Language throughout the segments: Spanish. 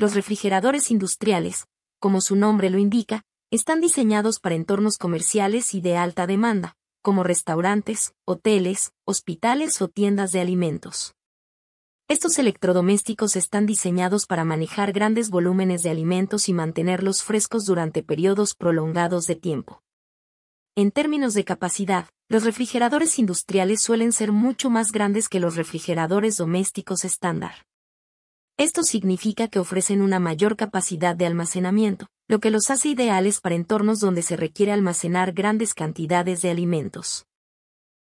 Los refrigeradores industriales, como su nombre lo indica, están diseñados para entornos comerciales y de alta demanda, como restaurantes, hoteles, hospitales o tiendas de alimentos. Estos electrodomésticos están diseñados para manejar grandes volúmenes de alimentos y mantenerlos frescos durante periodos prolongados de tiempo. En términos de capacidad, los refrigeradores industriales suelen ser mucho más grandes que los refrigeradores domésticos estándar. Esto significa que ofrecen una mayor capacidad de almacenamiento, lo que los hace ideales para entornos donde se requiere almacenar grandes cantidades de alimentos.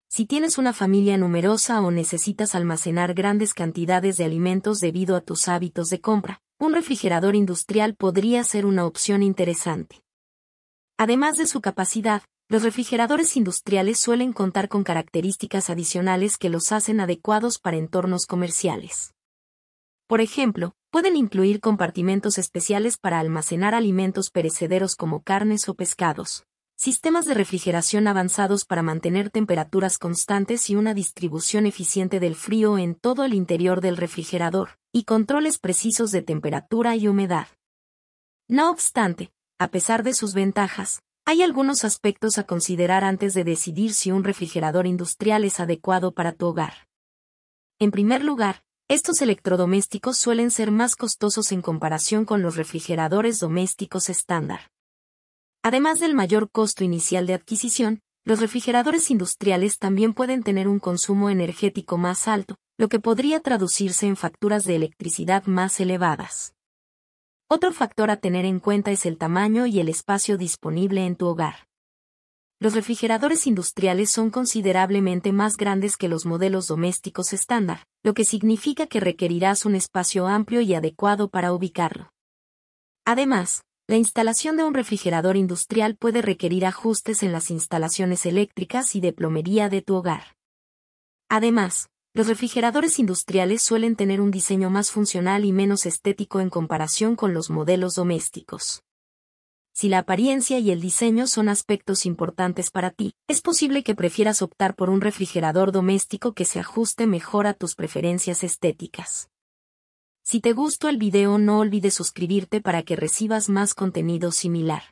Si tienes una familia numerosa o necesitas almacenar grandes cantidades de alimentos debido a tus hábitos de compra, un refrigerador industrial podría ser una opción interesante. Además de su capacidad, los refrigeradores industriales suelen contar con características adicionales que los hacen adecuados para entornos comerciales. Por ejemplo, pueden incluir compartimentos especiales para almacenar alimentos perecederos como carnes o pescados, sistemas de refrigeración avanzados para mantener temperaturas constantes y una distribución eficiente del frío en todo el interior del refrigerador, y controles precisos de temperatura y humedad. No obstante, a pesar de sus ventajas, hay algunos aspectos a considerar antes de decidir si un refrigerador industrial es adecuado para tu hogar. En primer lugar, estos electrodomésticos suelen ser más costosos en comparación con los refrigeradores domésticos estándar. Además del mayor costo inicial de adquisición, los refrigeradores industriales también pueden tener un consumo energético más alto, lo que podría traducirse en facturas de electricidad más elevadas. Otro factor a tener en cuenta es el tamaño y el espacio disponible en tu hogar los refrigeradores industriales son considerablemente más grandes que los modelos domésticos estándar, lo que significa que requerirás un espacio amplio y adecuado para ubicarlo. Además, la instalación de un refrigerador industrial puede requerir ajustes en las instalaciones eléctricas y de plomería de tu hogar. Además, los refrigeradores industriales suelen tener un diseño más funcional y menos estético en comparación con los modelos domésticos. Si la apariencia y el diseño son aspectos importantes para ti, es posible que prefieras optar por un refrigerador doméstico que se ajuste mejor a tus preferencias estéticas. Si te gustó el video no olvides suscribirte para que recibas más contenido similar.